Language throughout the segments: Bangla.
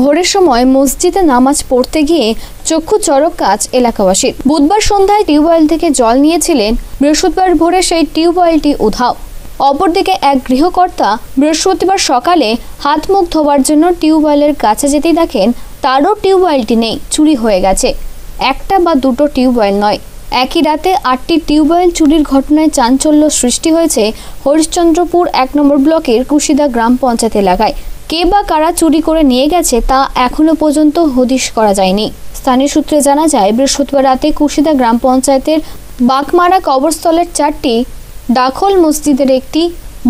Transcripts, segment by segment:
ভোরের সময় মসজিদে নামাজ পড়তে গিয়ে চক্ষু চরক কাজ এলাকাবাসীর বুধবার সন্ধ্যায় টিউবওয়েল থেকে জল নিয়েছিলেন বৃহস্পতিবার ভোরে সেই টিউবওয়েলটি উধাও অপরদিকে এক গৃহকর্তা বৃহস্পতিবার সকালে হাত মুখ ধোবার জন্য টিউবওয়েলের কাছে যেতেই দেখেন তারও টিউবওয়েলটি নেই চুরি হয়ে গেছে একটা বা দুটো টিউবওয়েল নয় একই রাতে আটটি টিউবওয়েল চুরির ঘটনায় চাঞ্চল্য সৃষ্টি হয়েছে হরিশ্চন্দ্রপুর এক নম্বর ব্লকের কুশিদা গ্রাম পঞ্চায়েত এলাকায় কে বা কারা চুরি করে নিয়ে গেছে তা এখনও পর্যন্ত হদিশ করা যায়নি স্থানীয় সূত্রে জানা যায় বৃহস্পতিবার রাতে কুশিদা গ্রাম পঞ্চায়েতের বাঘমারা কবরস্থলের চারটি দাখল মসজিদের একটি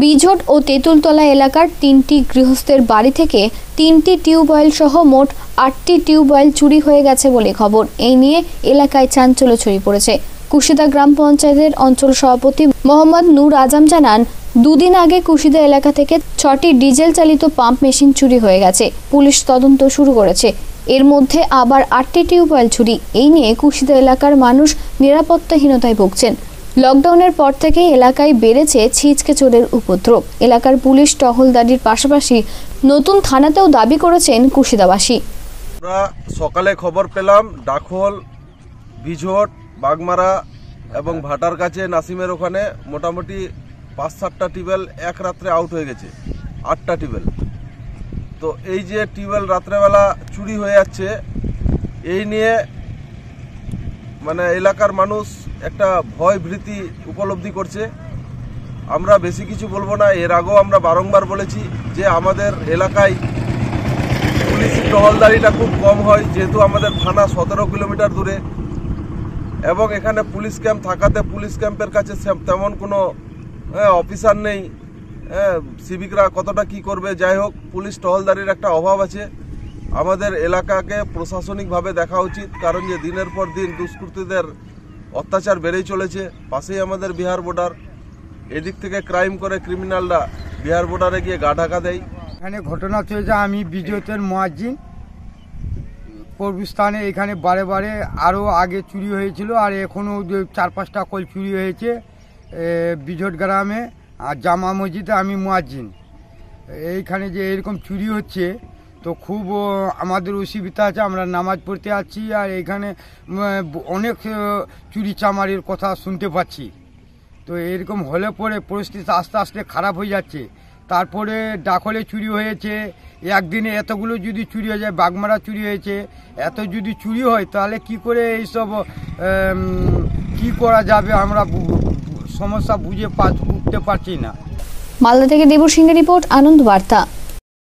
বিঝট ও তেঁতুলতলা এলাকার তিনটি গৃহস্থের বাড়ি থেকে তিনটি টিউবওয়েল সহ মোট আটটি টিউবওয়েল চুরি হয়ে গেছে বলে খবর এই নিয়ে এলাকায় চাঞ্চল্য ছড়িয়ে পড়েছে কুশিদা গ্রাম পঞ্চায়েতের অঞ্চল সভাপতি মোহাম্মদ নূর আজম জানান দুদিন আগে কুশিদা এলাকা থেকে ছটি ডিজেল চালিত পাম্প মেশিন চুরি হয়ে গেছে পুলিশ তদন্ত শুরু করেছে এর মধ্যে আবার আটটি টিউবওয়েল চুরি এই নিয়ে কুশিদা এলাকার মানুষ নিরাপত্তাহীনতায় ভুগছেন লকডাউনের পর থেকে এলাকায় বেড়েছে ছিচকে চোরের উপদ্রব এলাকার পুলিশ টহলদারির পাশাপাশি নতুন থানাতেও দাবি করেছেন কুশিদাবাসী আমরা সকালে খবর পেলাম ডাকল বিঝট বাগমারা এবং ভাটার কাছে নাসিমের ওখানে মোটামুটি পাঁচ সাতটা টিউবওয়েল এক রাত্রে আউট হয়ে গেছে আটটা টিউবওয়েল তো এই যে টিউবওয়েল রাত্রেবেলা চুরি হয়ে যাচ্ছে এই নিয়ে মানে এলাকার মানুষ একটা ভয় ভীতি উপলব্ধি করছে আমরা বেশি কিছু বলবো না এর আগেও আমরা বারংবার বলেছি যে আমাদের এলাকায় পুলিশ টহলদারিটা খুব কম হয় যেহেতু আমাদের থানা সতেরো কিলোমিটার দূরে এবং এখানে পুলিশ ক্যাম্প থাকাতে পুলিশ ক্যাম্পের কাছে তেমন কোনো হ্যাঁ অফিসার নেই হ্যাঁ সিভিকরা কতটা কি করবে যাই হোক পুলিশ টহলদারির একটা অভাব আছে আমাদের এলাকাকে প্রশাসনিকভাবে দেখা উচিত কারণ যে দিনের পর দিন দুষ্কৃতীদের অত্যাচার বেড়েই চলেছে পাশেই আমাদের বিহার বর্ডার এদিক থেকে ক্রাইম করে ক্রিমিনালরা বিহার বর্ডারে গিয়ে গা ঢাকা দেয় এখানে ঘটনা চলেছে আমি বিজয়তের মোয়াজিন কর্মস্থানে এখানে বারে বারে আরও আগে চুরি হয়েছিল আর এখনও চার পাঁচটা কল চুরি হয়েছে বিঝট গ্রামে আর জামা মসজিদে আমি মোয়াজিন এইখানে যে এরকম চুরি হচ্ছে তো খুব আমাদের অসুবিধা আছে আমরা নামাজ পড়তে আছি আর এখানে অনেক চুরি চামারির কথা শুনতে পাচ্ছি তো এরকম হলে পরে পরিস্থিতি আস্তে আস্তে খারাপ হয়ে যাচ্ছে তারপরে ডাকলে চুরি হয়েছে একদিনে এতগুলো যদি চুরি হয়ে যায় বাগমারা চুরি হয়েছে এত যদি চুরি হয় তাহলে কি করে এইসব কি করা যাবে আমরা সমস্যা বুঝে পাঠ উঠতে পারছি না মালদা থেকে দেবর রিপোর্ট আনন্দ বার্তা